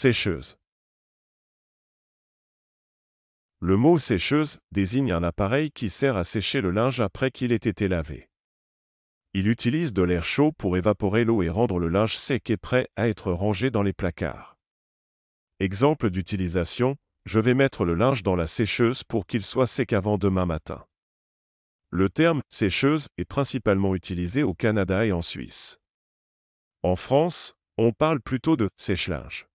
Sécheuse. Le mot sécheuse désigne un appareil qui sert à sécher le linge après qu'il ait été lavé. Il utilise de l'air chaud pour évaporer l'eau et rendre le linge sec et prêt à être rangé dans les placards. Exemple d'utilisation, je vais mettre le linge dans la sécheuse pour qu'il soit sec avant demain matin. Le terme sécheuse est principalement utilisé au Canada et en Suisse. En France, on parle plutôt de sèche-linge.